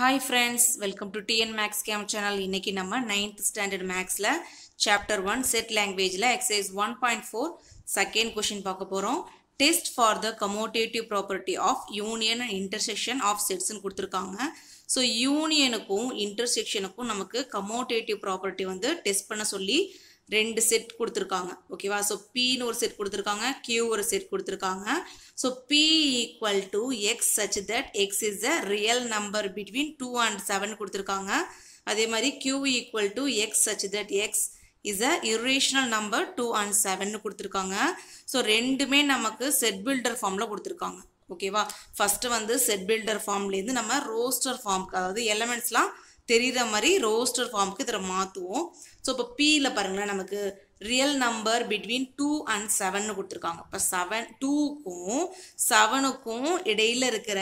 hi friends welcome to TN maths game channel இன்றைக்கி நம்ம ninth standard மேக்ஸில் chapter one set லாங்குவேஜில் exercise one point four second question பார்க்க போகிறோம் test for the commutative property of union and intersection of செட்ஸ்னு கொடுத்துருக்காங்க so யூனியனுக்கும் இன்டர்செக்ஷனுக்கும் நமக்கு கமோட்டேட்டிவ் property வந்து டெஸ்ட் பண்ண சொல்லி ரெண்டு செட் கொடுத்துருக்காங்க ஓகேவா ஸோ பின்னு ஒரு செட் கொடுத்துருக்காங்க கியூ ஒரு செட் கொடுத்துருக்காங்க so P equal to X such that X is a real number between two and seven கொடுத்துருக்காங்க அதே மாதிரி Q equal to X such that X is a irrational number two and seven கொடுத்துருக்காங்க so ரெண்டுமே நமக்கு set builder ஃபார்மில் கொடுத்துருக்காங்க ஓகேவா first வந்து செட் பில்டர் ஃபார்ம்லேருந்து நம்ம ரோஸ்டர் ஃபார்ம்க்கு அதாவது எலமெண்ட்ஸ்லாம் தெரிகிற மாதிரி ரோஸ்டர் ஃபார்முக்கு இதில் மாற்றுவோம் ஸோ இப்போ பியில் பாருங்களேன் நமக்கு real number between two and செவன்னு கொடுத்துருக்காங்க இப்போ செவன் டூக்கும் செவனுக்கும் இடையில் இருக்கிற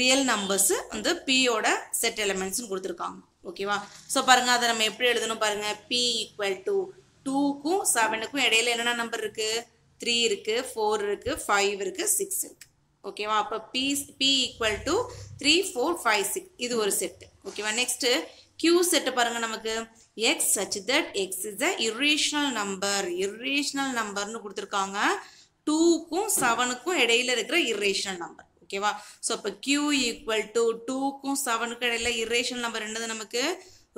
ரியல் நம்பர்ஸு வந்து பியோட செட் எலமெண்ட்ஸ்னு கொடுத்துருக்காங்க ஓகேவா ஸோ பாருங்கள் அதை நம்ம எப்படி எழுதணும் பாருங்கள் பி ஈக்குவல் டு டூக்கும் செவனுக்கும் இடையில என்னென்ன நம்பர் இருக்குது த்ரீ இருக்குது ஃபோர் இருக்குது ஃபைவ் இருக்குது சிக்ஸ் இருக்குது ஓகேவா அப்போ P P equal to three four five six இது ஒரு செட்டு ஓகேவா நெக்ஸ்ட்டு கியூ செட்டு பாருங்கள் நமக்கு X such that X is a irrational number irrational நம்பர்னு கொடுத்துருக்காங்க டூக்கும் செவனுக்கும் இடையில இருக்கிற இரேஷ்னல் நம்பர் ஓகேவா ஸோ அப்போ கியூ ஈக்குவல் டு டூக்கும் செவனுக்கும் இடையில இர்ரேஷனல் நம்பர் என்னது நமக்கு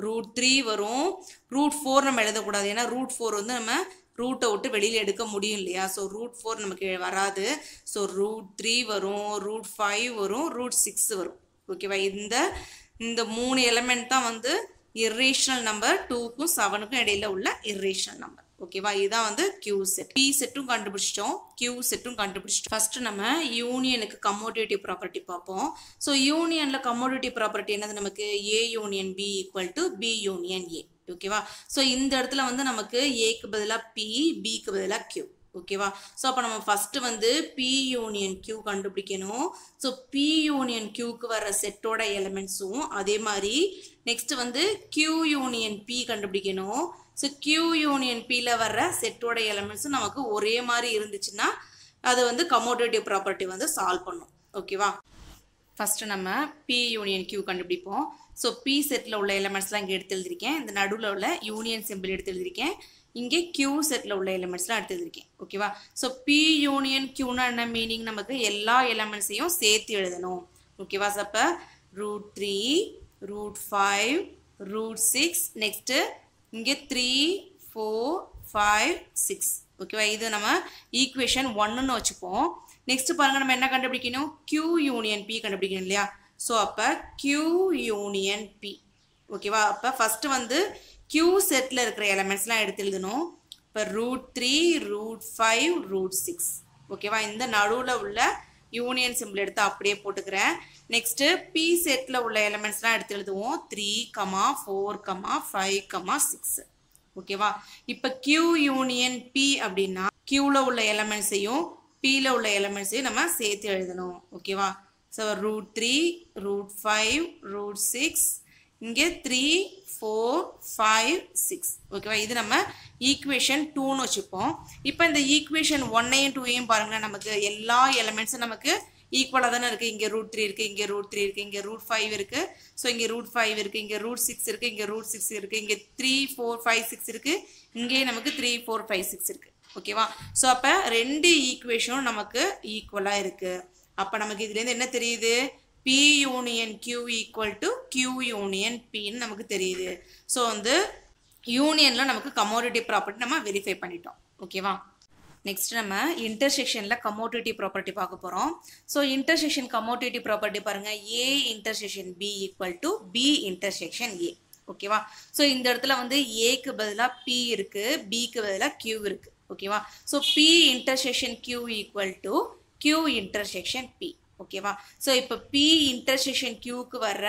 ரூட் த்ரீ வரும் ரூட் ஃபோர் நம்ம எழுதக்கூடாது ஏன்னா ரூட் ஃபோர் வந்து நம்ம ரூட்டை விட்டு வெளியில் எடுக்க முடியும் இல்லையா ஸோ ரூட் ஃபோர் நமக்கு வராது ஸோ ரூட் த்ரீ வரும் ரூட் ஃபைவ் வரும் ரூட் சிக்ஸ் வரும் ஓகேவா இந்த இந்த மூணு எலமெண்ட் தான் வந்து இர்ரேஷனல் நம்பர் டூக்கும் செவனுக்கும் இடையில உள்ள இர்ரேஷனல் நம்பர் ஓகேவா இதுதான் வந்து கியூ செட் பி செட்டும் கண்டுபிடிச்சிட்டோம் கியூ செட்டும் கண்டுபிடிச்சிட்டோம் ஃபர்ஸ்ட் நம்ம யூனியனுக்கு கமோடிட்டி ப்ராப்பர்ட்டி பார்ப்போம் ஸோ யூனியனில் கமோடிட்டி ப்ராப்பர்ட்டி என்னது நமக்கு A union B equal to B union A ஓகேவா ஸோ இந்த இடத்துல வந்து நமக்கு ஏக்கு பதிலாக பி பிக்கு பதிலாக கியூ ஓகேவா ஸோ அப்போ நம்ம ஃபஸ்ட்டு வந்து பி யூனியன் கியூ கண்டுபிடிக்கணும் ஸோ பி யூனியன் கியூக்கு வர செட்டோட எலமெண்ட்ஸும் அதே மாதிரி நெக்ஸ்ட் வந்து கியூ யூனியன் பி கண்டுபிடிக்கணும் ஸோ கியூ யூனியன் பியில் வர்ற செட்டோட எலமெண்ட்ஸும் நமக்கு ஒரே மாதிரி இருந்துச்சுன்னா அது வந்து கமோடேட்டிவ் ப்ராப்பர்ட்டி வந்து சால்வ் பண்ணும் ஓகேவா ஃபஸ்ட்டு நம்ம பி யூனியன் கியூ கண்டுபிடிப்போம் ஸோ பி செட்டில் உள்ள எலமெண்ட்ஸ்லாம் இங்கே எடுத்து எழுதியிருக்கேன் இந்த நடுவில் உள்ள யூனியன் சிம்பிள் எடுத்து எழுதியிருக்கேன் இங்கே கியூ செட்டில் உள்ள எலமெண்ட்ஸ்லாம் எடுத்து எழுதியிருக்கேன் ஓகேவா ஸோ பி யூனியன் கியூனா என்ன மீனிங் நமக்கு எல்லா எலமெண்ட்ஸையும் சேர்த்து எழுதணும் ஓகேவா சப்போ root three root five root six next இங்கே த்ரீ ஃபோர் ஃபைவ் சிக்ஸ் ஓகேவா இது நம்ம ஈக்குவேஷன் ஒன்றுன்னு வச்சுப்போம் நெக்ஸ்ட் பாருங்கள் நம்ம என்ன கண்டுபிடிக்கணும் கியூ யூனியன் பி கண்டுபிடிக்கணும் இல்லையா ஸோ அப்போ கியூ யூனியன் பி ஓகேவா அப்போ ஃபஸ்ட்டு வந்து கியூ செட்டில் இருக்கிற எலமெண்ட்ஸ்லாம் எடுத்து எழுதணும் இப்போ root three root five root six ஓகேவா இந்த நடுவில் உள்ள யூனியன் சிம்பிள் எடுத்து அப்படியே போட்டுக்கிறேன் நெக்ஸ்ட்டு பி செட்டில் உள்ள எலமெண்ட்ஸ்லாம் எடுத்து எழுதுவோம் three comma four comma five comma six ஓகேவா இப்போ கியூ யூனியன் பி அப்படின்னா கியூவில் உள்ள எலமெண்ட்ஸையும் பியில் உள்ள எலமெண்ட்ஸையும் நம்ம சேர்த்து எழுதணும் ஓகேவா so root three root five root six இங்கே த்ரீ ஃபோர் ஃபைவ் சிக்ஸ் ஓகேவா இது நம்ம equation டூன்னு வச்சுப்போம் இப்போ இந்த ஈக்குவேஷன் ஒன்னையும் டூவையும் பாருங்கள் நமக்கு எல்லா elements நமக்கு ஈக்குவலாக தானே இருக்குது இங்கே ரூட் த்ரீ இருக்குது இங்கே ரூட் த்ரீ இருக்குது இங்கே ரூட் ஃபைவ் இருக்குது ஸோ இங்கே ரூட் ஃபைவ் இருக்குது இங்கே ரூட் சிக்ஸ் இருக்குது இங்கே ரூட் சிக்ஸ் இருக்குது இங்கே த்ரீ ஃபோர் ஃபைவ் சிக்ஸ் இருக்குது இங்கேயே நமக்கு த்ரீ ஃபோர் ஃபைவ் சிக்ஸ் இருக்குது ஓகேவா ஸோ அப்போ ரெண்டு equation நமக்கு ஈக்குவலாக இருக்குது அப்போ நமக்கு இதுலேருந்து என்ன தெரியுது P union Q equal to Q union பின்னு நமக்கு தெரியுது ஸோ வந்து யூனியனில் நமக்கு கமோடிட்டி ப்ராப்பர்ட்டி நம்ம வெரிஃபை பண்ணிட்டோம் ஓகேவா நெக்ஸ்ட் நம்ம இன்டர்செக்ஷனில் கமோடிட்டி ப்ராப்பர்ட்டி பார்க்க போகிறோம் ஸோ இன்டர்செக்ஷன் கமோடிட்டி ப்ராப்பர்ட்டி பாருங்கள் A intersection B equal to B intersection A ஓகேவா ஸோ இந்த இடத்துல வந்து ஏக்கு பதிலாக பி இருக்குது பிக்கு பதிலாக கியூ இருக்குது ஓகேவா so P intersection Q equal to Q intersection P ஓகேவா ஸோ இப்போ பி இன்டர்செக்ஷன் கியூக்கு வர்ற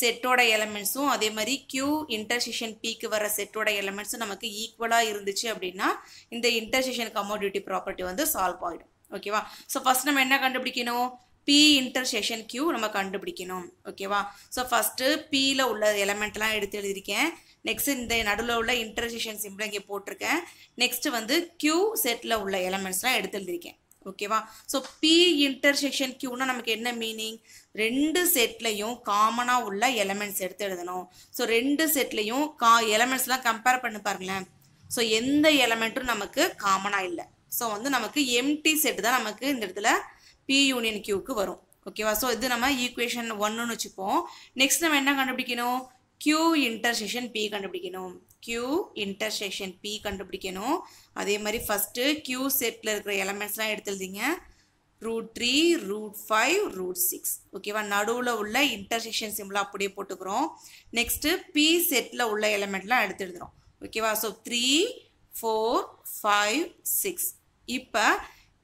செட்டோட எலமெண்ட்ஸும் அதே மாதிரி கியூ இன்டர்செக்ஷன் பிக்கு வர செட்டோட எலமெண்ட்ஸும் நமக்கு ஈக்குவலாக இருந்துச்சு அப்படின்னா இந்த இன்டர்செக்ஷன் கமோடிட்டி ப்ராப்பர்ட்டி வந்து சால்வ் ஆகிடும் ஓகேவா ஸோ ஃபஸ்ட் நம்ம என்ன கண்டுபிடிக்கணும் பி இன்டர்செக்ஷன் கியூ நம்ம கண்டுபிடிக்கணும் ஓகேவா ஸோ ஃபஸ்ட்டு பியில் உள்ள எலமெண்ட்லாம் எடுத்து எழுதியிருக்கேன் நெக்ஸ்ட் இந்த நடுவில் உள்ள இன்டர்செக்ஷன் சிம்பிள் இங்கே போட்டிருக்கேன் நெக்ஸ்ட் வந்து கியூ செட்டில் உள்ள எலமெண்ட்ஸ்லாம் எடுத்து எழுதியிருக்கேன் ஓகேவா ஸோ பி இன்டர்செக்ஷன் கியூனா நமக்கு என்ன மீனிங் ரெண்டு செட்லையும் காமனாக உள்ள எலமெண்ட்ஸ் எடுத்து எழுதணும் ஸோ ரெண்டு செட்லையும் கா எலமெண்ட்ஸ்லாம் கம்பேர் பண்ணி பாருங்களேன் ஸோ எந்த எலமெண்ட்டும் நமக்கு காமனாக இல்லை ஸோ வந்து நமக்கு எம்டி செட் தான் நமக்கு இந்த இடத்துல பி யூனியன் கியூக்கு வரும் ஓகேவா ஸோ இது நம்ம ஈக்குவேஷன் ஒன்றுன்னு வச்சுப்போம் நெக்ஸ்ட் நம்ம என்ன கண்டுபிடிக்கணும் Q intersection பி கண்டுபிடிக்கணும் Q intersection பி கண்டுபிடிக்கணும் அதே மாதிரி ஃபஸ்ட்டு கியூ செட்டில் இருக்கிற எலமெண்ட்ஸ்லாம் root root three root five root six ஓகேவா நடுவில் உள்ள intersection symbol அப்படியே போட்டுக்கிறோம் நெக்ஸ்ட்டு பி செட்டில் உள்ள எலமெண்ட்லாம் எடுத்து okay ஓகேவா so three four five six இப்போ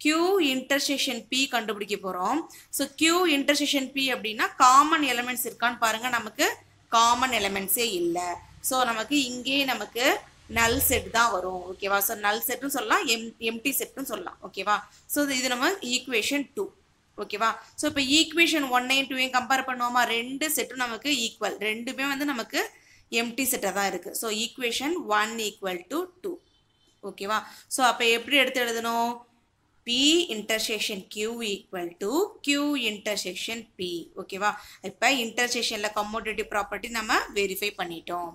Q intersection பி கண்டுபிடிக்க போகிறோம் ஸோ Q intersection பி அப்படின்னா காமன் எலமெண்ட்ஸ் இருக்கான்னு பாருங்கள் நமக்கு காமன் எலமெண்ட்ஸே இல்லை ஸோ நமக்கு இங்கே நமக்கு நல் செட் தான் வரும் ஓகேவா ஸோ நல் செட்னு சொல்லலாம் எம் எம்டி செட்னு சொல்லலாம் ஓகேவா ஸோ இது நம்ம ஈக்குவேஷன் டூ ஓகேவா ஸோ இப்போ ஈக்குவேஷன் ஒன்னையும் டூவையும் கம்பேர் பண்ணுவோமா ரெண்டு செட்டும் நமக்கு ஈக்குவல் ரெண்டுமே வந்து நமக்கு எம்டி செட்டாக தான் இருக்குது so equation one equal to two ஓகேவா ஸோ அப்போ எப்படி எடுத்து எழுதணும் P intersection Q equal to Q intersection P ஓகேவா இப்போ இன்டர்செக்ஷனில் கம்மோடிட்டி ப்ராப்பர்ட்டி நம்ம வெரிஃபை பண்ணிட்டோம்